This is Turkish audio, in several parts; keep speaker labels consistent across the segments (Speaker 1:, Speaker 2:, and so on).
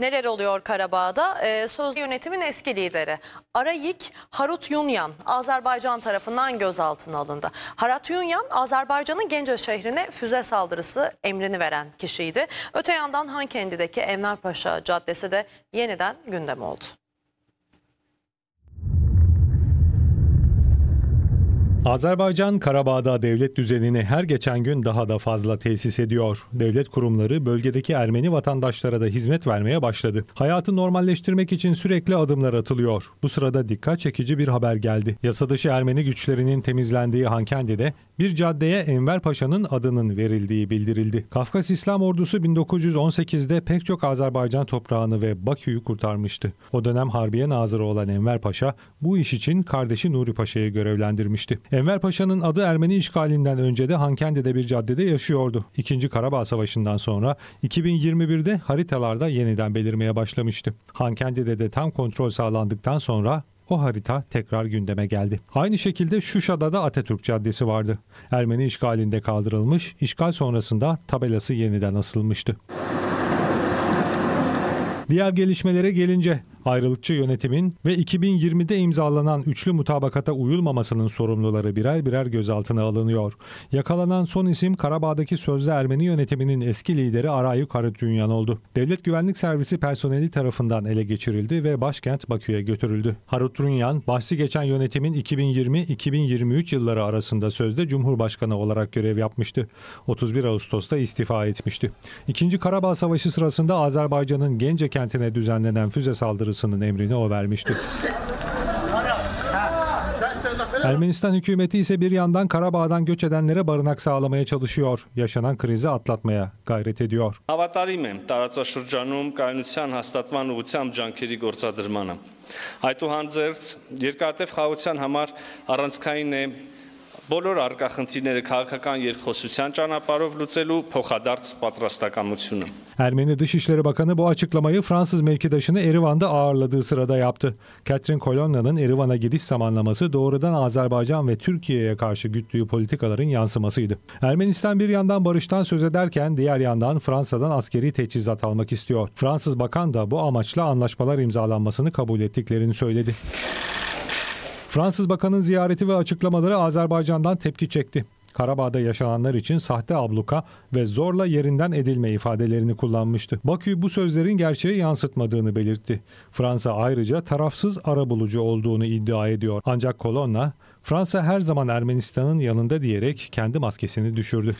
Speaker 1: Neler oluyor Karabağ'da? Ee, sözde yönetimin eski lideri Arayik Harut Yunyan Azerbaycan tarafından gözaltına alındı. Harut Yunyan Azerbaycan'ın Gence şehrine füze saldırısı emrini veren kişiydi. Öte yandan Hankendi'deki Enver Paşa Caddesi de yeniden gündem oldu. Azerbaycan Karabağ'da devlet düzenini her geçen gün daha da fazla tesis ediyor. Devlet kurumları bölgedeki Ermeni vatandaşlara da hizmet vermeye başladı. Hayatı normalleştirmek için sürekli adımlar atılıyor. Bu sırada dikkat çekici bir haber geldi. Yasadışı Ermeni güçlerinin temizlendiği Hankendi'de bir caddeye Enver Paşa'nın adının verildiği bildirildi. Kafkas İslam Ordusu 1918'de pek çok Azerbaycan toprağını ve Bakü'yü kurtarmıştı. O dönem Harbiye Nazırı olan Enver Paşa bu iş için kardeşi Nuri Paşa'yı görevlendirmişti. Enver Paşa'nın adı Ermeni işgalinden önce de Hankende'de bir caddede yaşıyordu. İkinci Karabağ Savaşı'ndan sonra 2021'de haritalarda yeniden belirmeye başlamıştı. Hankende'de de tam kontrol sağlandıktan sonra o harita tekrar gündeme geldi. Aynı şekilde Şuşa'da da Atatürk Caddesi vardı. Ermeni işgalinde kaldırılmış, işgal sonrasında tabelası yeniden asılmıştı. Diğer gelişmelere gelince Ayrılıkçı yönetimin ve 2020'de imzalanan üçlü mutabakata uyulmamasının sorumluları birer birer gözaltına alınıyor. Yakalanan son isim Karabağ'daki sözde Ermeni yönetiminin eski lideri Arayu Karatdünyan oldu. Devlet Güvenlik Servisi personeli tarafından ele geçirildi ve başkent Bakü'ye götürüldü. Harutrunyan, bahsi geçen yönetimin 2020-2023 yılları arasında sözde Cumhurbaşkanı olarak görev yapmıştı. 31 Ağustos'ta istifa etmişti. İkinci Karabağ Savaşı sırasında Azerbaycan'ın Gence kentine düzenlenen füze saldırı Başarısının emrini o vermiştir. Ermenistan hükümeti ise bir yandan Karabağ'dan göç edenlere barınak sağlamaya çalışıyor. Yaşanan krizi atlatmaya gayret ediyor.
Speaker 2: Հավատարիմ եմ տարածաշրջանում կայունության հաստատման ուղղությամբ ջանքերի գործադրմանը։ Այդուհանդերձ երկարատև խաղության համար առանցքային է բոլոր արկախնդիրները քաղաքական երկխոսության ճանապարհով լուծելու փոխադարձ պատրաստակամությունը.
Speaker 1: Ermeni Dışişleri Bakanı bu açıklamayı Fransız mevkidaşını Erivan'da ağırladığı sırada yaptı. Catherine Colonna'nın Erivan'a gidiş zamanlaması doğrudan Azerbaycan ve Türkiye'ye karşı güttüğü politikaların yansımasıydı. Ermenistan bir yandan barıştan söz ederken diğer yandan Fransa'dan askeri teçhizat almak istiyor. Fransız bakan da bu amaçla anlaşmalar imzalanmasını kabul ettiklerini söyledi. Fransız bakanın ziyareti ve açıklamaları Azerbaycan'dan tepki çekti. Karabağ'da yaşananlar için sahte abluka ve zorla yerinden edilme ifadelerini kullanmıştı. Bakü bu sözlerin gerçeği yansıtmadığını belirtti. Fransa ayrıca tarafsız arabulucu olduğunu iddia ediyor. Ancak Kolonna, Fransa her zaman Ermenistan'ın yanında diyerek kendi maskesini düşürdü.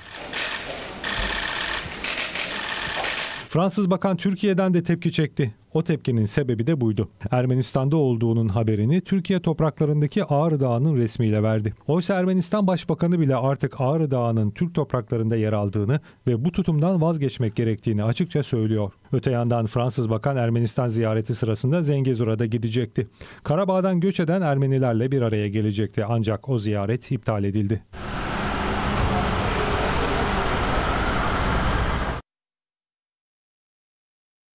Speaker 1: Fransız bakan Türkiye'den de tepki çekti. O tepkinin sebebi de buydu. Ermenistan'da olduğunun haberini Türkiye topraklarındaki Ağrı Dağı'nın resmiyle verdi. Oysa Ermenistan Başbakanı bile artık Ağrı Dağı'nın Türk topraklarında yer aldığını ve bu tutumdan vazgeçmek gerektiğini açıkça söylüyor. Öte yandan Fransız Bakan Ermenistan ziyareti sırasında Zengezur'a gidecekti. Karabağ'dan göç eden Ermenilerle bir araya gelecekti ancak o ziyaret iptal edildi.